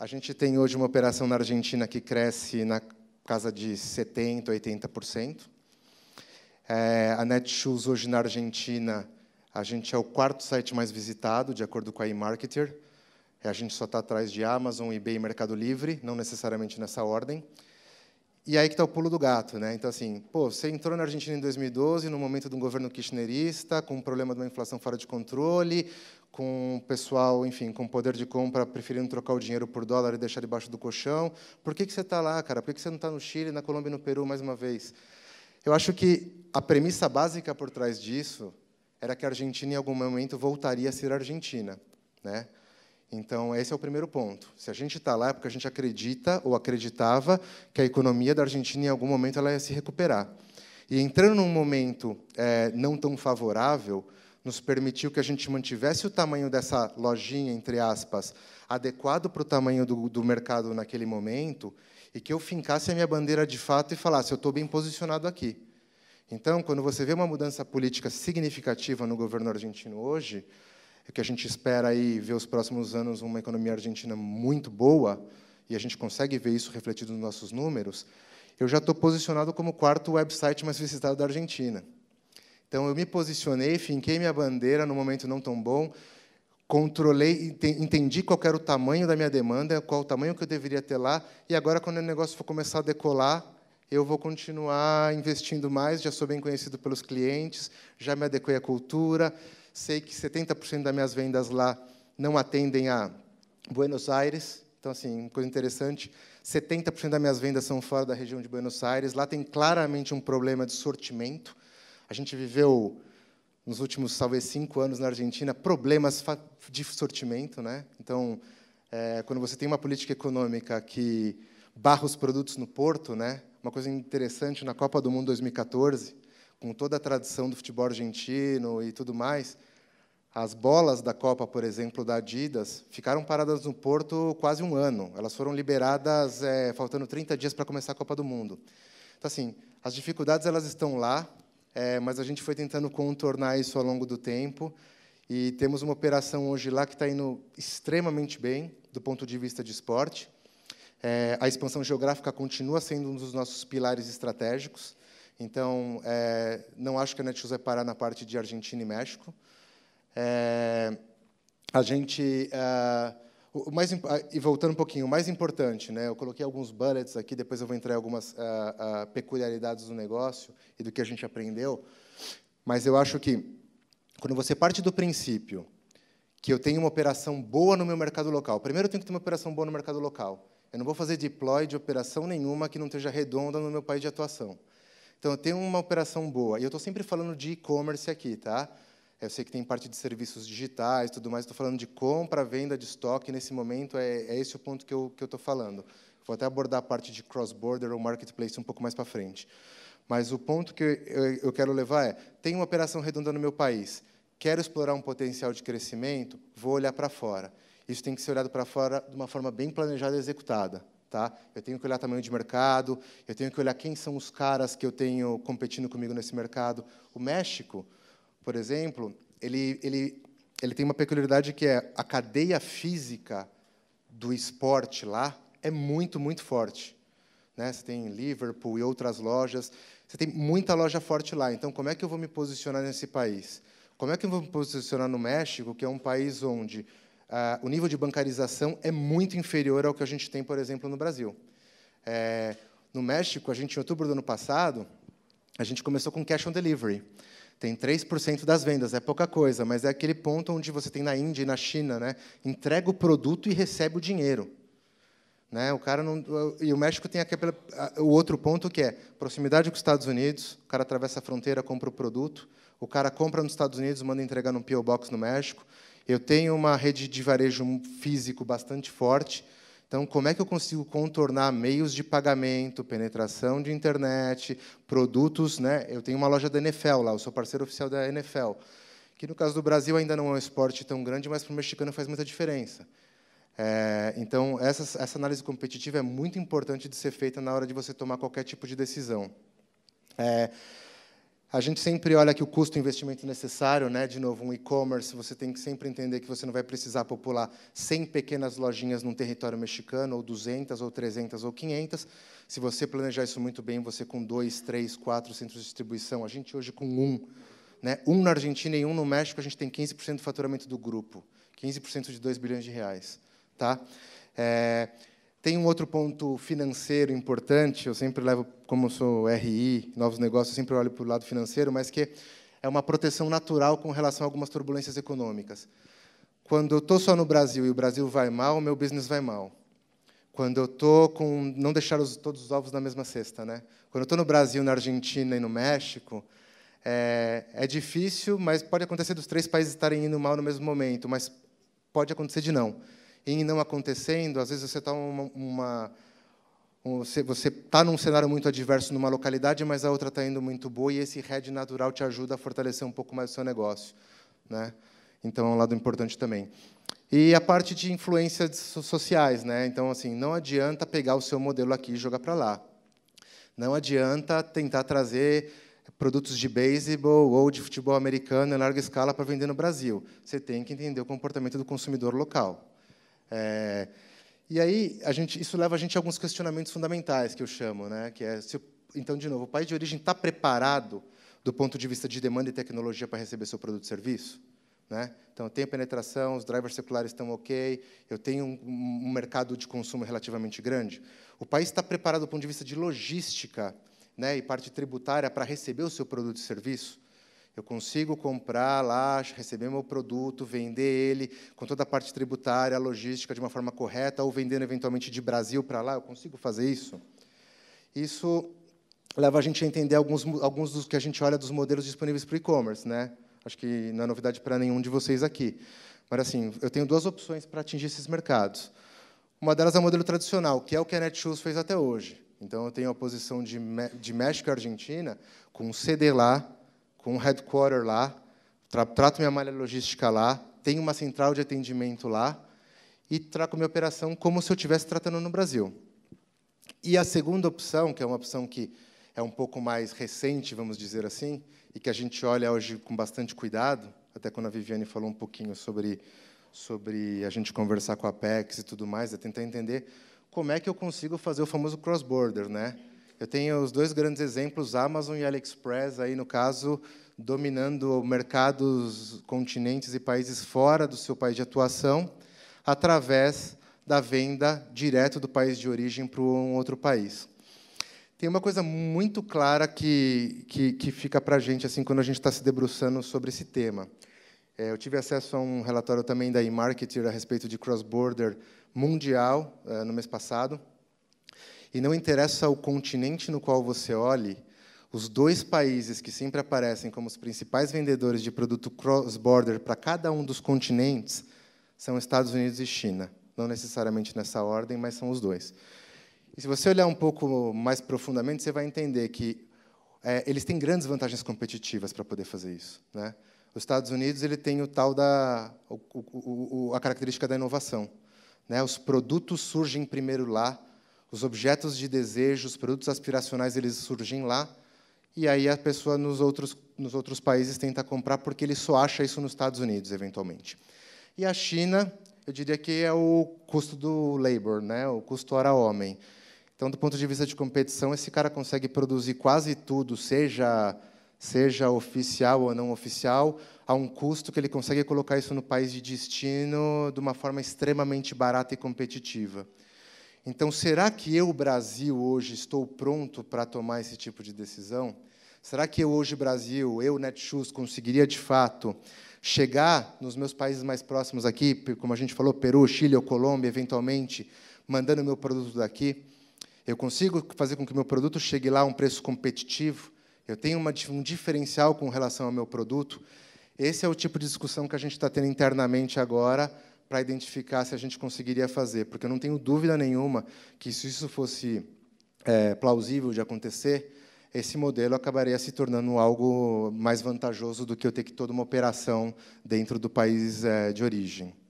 A gente tem hoje uma operação na Argentina que cresce na casa de 70%, 80%. É, a Netshoes, hoje na Argentina, a gente é o quarto site mais visitado, de acordo com a eMarketer. A gente só está atrás de Amazon, eBay e Mercado Livre, não necessariamente nessa ordem. E aí que está o pulo do gato, né? Então, assim, pô, você entrou na Argentina em 2012, no momento de um governo kirchnerista, com um problema de uma inflação fora de controle, com o pessoal, enfim, com poder de compra, preferindo trocar o dinheiro por dólar e deixar debaixo do colchão. Por que, que você está lá, cara? Por que, que você não está no Chile, na Colômbia e no Peru mais uma vez? Eu acho que a premissa básica por trás disso era que a Argentina, em algum momento, voltaria a ser a Argentina. Né? Então, esse é o primeiro ponto. Se a gente está lá é porque a gente acredita ou acreditava que a economia da Argentina, em algum momento, ela ia se recuperar. E entrando num momento é, não tão favorável, nos permitiu que a gente mantivesse o tamanho dessa lojinha, entre aspas, adequado para o tamanho do, do mercado naquele momento, e que eu fincasse a minha bandeira de fato e falasse: eu estou bem posicionado aqui. Então, quando você vê uma mudança política significativa no governo argentino hoje, é que a gente espera aí ver os próximos anos uma economia argentina muito boa, e a gente consegue ver isso refletido nos nossos números, eu já estou posicionado como quarto website mais visitado da Argentina. Então, eu me posicionei, finquei minha bandeira no momento não tão bom, controlei, entendi qual era o tamanho da minha demanda, qual o tamanho que eu deveria ter lá, e agora, quando o negócio for começar a decolar, eu vou continuar investindo mais, já sou bem conhecido pelos clientes, já me adequei à cultura, sei que 70% das minhas vendas lá não atendem a Buenos Aires, então, assim, coisa interessante, 70% das minhas vendas são fora da região de Buenos Aires, lá tem claramente um problema de sortimento, a gente viveu, nos últimos, talvez, cinco anos na Argentina, problemas de sortimento. Né? Então, é, quando você tem uma política econômica que barra os produtos no porto, né? uma coisa interessante na Copa do Mundo 2014, com toda a tradição do futebol argentino e tudo mais, as bolas da Copa, por exemplo, da Adidas, ficaram paradas no porto quase um ano. Elas foram liberadas é, faltando 30 dias para começar a Copa do Mundo. Então, assim, as dificuldades elas estão lá, é, mas a gente foi tentando contornar isso ao longo do tempo. E temos uma operação hoje lá que está indo extremamente bem, do ponto de vista de esporte. É, a expansão geográfica continua sendo um dos nossos pilares estratégicos. Então, é, não acho que a Netshoes vai parar na parte de Argentina e México. É, a gente uh, o mais, ah, e voltando um pouquinho, o mais importante, né? Eu coloquei alguns bullets aqui, depois eu vou entrar em algumas uh, uh, peculiaridades do negócio e do que a gente aprendeu. Mas eu acho que quando você parte do princípio que eu tenho uma operação boa no meu mercado local, primeiro eu tenho que ter uma operação boa no mercado local. Eu não vou fazer deploy de operação nenhuma que não esteja redonda no meu país de atuação. Então eu tenho uma operação boa. E eu estou sempre falando de e-commerce aqui, tá? É, eu sei que tem parte de serviços digitais tudo mais, estou falando de compra, venda de estoque, nesse momento é, é esse o ponto que eu estou falando. Vou até abordar a parte de cross-border ou marketplace um pouco mais para frente. Mas o ponto que eu quero levar é: tem uma operação redonda no meu país, quero explorar um potencial de crescimento, vou olhar para fora. Isso tem que ser olhado para fora de uma forma bem planejada e executada. Tá? Eu tenho que olhar tamanho de mercado, eu tenho que olhar quem são os caras que eu tenho competindo comigo nesse mercado. O México por exemplo, ele, ele, ele tem uma peculiaridade que é a cadeia física do esporte lá é muito, muito forte. Né? Você tem Liverpool e outras lojas. Você tem muita loja forte lá. Então, como é que eu vou me posicionar nesse país? Como é que eu vou me posicionar no México, que é um país onde ah, o nível de bancarização é muito inferior ao que a gente tem, por exemplo, no Brasil? É, no México, a gente, em outubro do ano passado, a gente começou com cash on delivery tem 3% das vendas, é pouca coisa, mas é aquele ponto onde você tem na Índia e na China, né? entrega o produto e recebe o dinheiro. Né? O cara não, e o México tem aquele, o outro ponto que é proximidade com os Estados Unidos, o cara atravessa a fronteira, compra o produto, o cara compra nos Estados Unidos, manda entregar num P.O. Box no México. Eu tenho uma rede de varejo físico bastante forte, então, como é que eu consigo contornar meios de pagamento, penetração de internet, produtos? Né? Eu tenho uma loja da NFL lá, eu sou parceiro oficial da NFL, que no caso do Brasil ainda não é um esporte tão grande, mas para o mexicano faz muita diferença. É, então, essa, essa análise competitiva é muito importante de ser feita na hora de você tomar qualquer tipo de decisão. É, a gente sempre olha que o custo investimento necessário, né? De novo, um e-commerce, você tem que sempre entender que você não vai precisar popular 100 pequenas lojinhas num território mexicano, ou 200, ou 300, ou 500. Se você planejar isso muito bem, você com dois, três, quatro centros de distribuição, a gente hoje com um, né? Um na Argentina e um no México, a gente tem 15% do faturamento do grupo, 15% de 2 bilhões de reais, tá? É... Tem um outro ponto financeiro importante, eu sempre levo, como eu sou RI, novos negócios, sempre olho para o lado financeiro, mas que é uma proteção natural com relação a algumas turbulências econômicas. Quando eu estou só no Brasil e o Brasil vai mal, o meu business vai mal. Quando eu estou com. Não deixar os, todos os ovos na mesma cesta, né? Quando eu estou no Brasil, na Argentina e no México, é, é difícil, mas pode acontecer dos três países estarem indo mal no mesmo momento, mas pode acontecer de não em não acontecendo, às vezes você está uma, uma você está num cenário muito adverso numa localidade, mas a outra está indo muito boa, e esse red natural te ajuda a fortalecer um pouco mais o seu negócio. Né? Então, é um lado importante também. E a parte de influências sociais. Né? Então, assim, não adianta pegar o seu modelo aqui e jogar para lá. Não adianta tentar trazer produtos de beisebol ou de futebol americano em larga escala para vender no Brasil. Você tem que entender o comportamento do consumidor local. É, e aí, gente, isso leva a gente a alguns questionamentos fundamentais, que eu chamo, né? que é, se, então, de novo, o país de origem está preparado do ponto de vista de demanda e tecnologia para receber seu produto e serviço? Né? Então, eu tenho penetração, os drivers seculares estão ok, eu tenho um, um, mercado de consumo relativamente grande. O país está preparado do ponto de vista de logística né, e parte tributária para receber o seu produto e serviço? Eu consigo comprar lá, receber meu produto, vender ele com toda a parte tributária, logística de uma forma correta, ou vendendo eventualmente de Brasil para lá, eu consigo fazer isso? Isso leva a gente a entender alguns, alguns dos que a gente olha dos modelos disponíveis para o e-commerce. Né? Acho que não é novidade para nenhum de vocês aqui. Mas, assim, eu tenho duas opções para atingir esses mercados. Uma delas é o modelo tradicional, que é o que a Netshoes fez até hoje. Então, eu tenho a posição de, de México e Argentina, com um CD lá, com um headquarter lá, tra trato minha malha logística lá, tenho uma central de atendimento lá e trago minha operação como se eu estivesse tratando no Brasil. E a segunda opção, que é uma opção que é um pouco mais recente, vamos dizer assim, e que a gente olha hoje com bastante cuidado, até quando a Viviane falou um pouquinho sobre, sobre a gente conversar com a Apex e tudo mais, é tentar entender como é que eu consigo fazer o famoso cross-border, né? Eu tenho os dois grandes exemplos, Amazon e AliExpress, aí no caso, dominando mercados, continentes e países fora do seu país de atuação, através da venda direto do país de origem para um outro país. Tem uma coisa muito clara que, que, que fica para a gente assim, quando a gente está se debruçando sobre esse tema. É, eu tive acesso a um relatório também da eMarketer a respeito de cross-border mundial é, no mês passado, e não interessa o continente no qual você olhe, os dois países que sempre aparecem como os principais vendedores de produto cross-border para cada um dos continentes são Estados Unidos e China. Não necessariamente nessa ordem, mas são os dois. E se você olhar um pouco mais profundamente, você vai entender que é, eles têm grandes vantagens competitivas para poder fazer isso. Né? Os Estados Unidos ele tem o tal da o, o, o, a característica da inovação. Né? Os produtos surgem primeiro lá os objetos de desejo, os produtos aspiracionais, eles surgem lá, e aí a pessoa nos outros, nos outros países tenta comprar porque ele só acha isso nos Estados Unidos, eventualmente. E a China, eu diria que é o custo do labor, né? o custo hora-homem. Então, do ponto de vista de competição, esse cara consegue produzir quase tudo, seja seja oficial ou não oficial, a um custo que ele consegue colocar isso no país de destino de uma forma extremamente barata e competitiva. Então, será que eu, Brasil, hoje estou pronto para tomar esse tipo de decisão? Será que eu, hoje, Brasil, eu, Netshoes, conseguiria de fato chegar nos meus países mais próximos aqui, como a gente falou, Peru, Chile ou Colômbia, eventualmente, mandando meu produto daqui? Eu consigo fazer com que meu produto chegue lá a um preço competitivo? Eu tenho uma, um diferencial com relação ao meu produto? Esse é o tipo de discussão que a gente está tendo internamente agora para identificar se a gente conseguiria fazer, porque eu não tenho dúvida nenhuma que, se isso fosse é, plausível de acontecer, esse modelo acabaria se tornando algo mais vantajoso do que eu ter que toda uma operação dentro do país é, de origem.